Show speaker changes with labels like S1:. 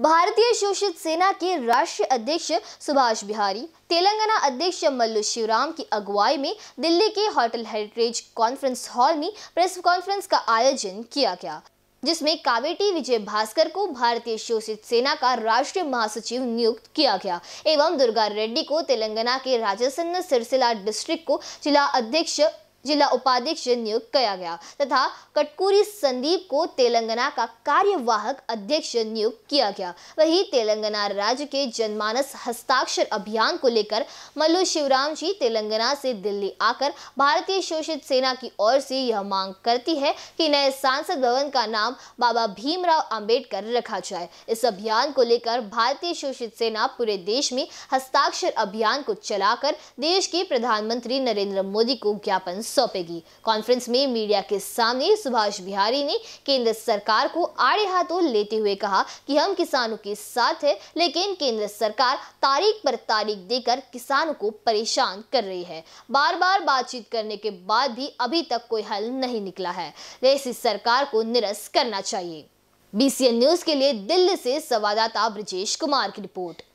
S1: भारतीय शोषित सेना के राष्ट्रीय अध्यक्ष सुभाष बिहारी तेलंगाना अध्यक्ष मल्लू शिवराम की अगुवाई में दिल्ली के होटल हेरिटेज कॉन्फ्रेंस हॉल में प्रेस कॉन्फ्रेंस का आयोजन किया गया जिसमें कावेटी विजय भास्कर को भारतीय शोषित सेना का राष्ट्रीय महासचिव नियुक्त किया गया एवं दुर्गा रेड्डी को तेलंगाना के राजसन्न सिरसिला डिस्ट्रिक्ट को जिला अध्यक्ष जिला उपाध्यक्ष नियुक्त किया गया तथा कटकूरी संदीप को तेलंगाना का कार्यवाहक अध्यक्ष नियुक्त किया गया वहीं तेलंगाना राज्य के जनमानस हस्ताक्षर अभियान को लेकर मल्लू शिवराम जी तेलंगाना से दिल्ली आकर भारतीय शोषित सेना की ओर से यह मांग करती है कि नए सांसद भवन का नाम बाबा भीमराव अम्बेडकर रखा जाए इस अभियान को लेकर भारतीय शोषित सेना पूरे देश में हस्ताक्षर अभियान को चलाकर देश के प्रधानमंत्री नरेंद्र मोदी को ज्ञापन सौंपेगी कॉन्फ्रेंस में मीडिया के सामने सुभाष बिहारी ने केंद्र सरकार को आड़े हाथों लेते हुए कहा कि हम किसानों के साथ है लेकिन केंद्र सरकार तारीख पर तारीख देकर किसानों को परेशान कर रही है बार बार बातचीत करने के बाद भी अभी तक कोई हल नहीं निकला है ऐसी सरकार को निरस्त करना चाहिए बीसीएन न्यूज के लिए दिल्ली से संवाददाता ब्रजेश कुमार की रिपोर्ट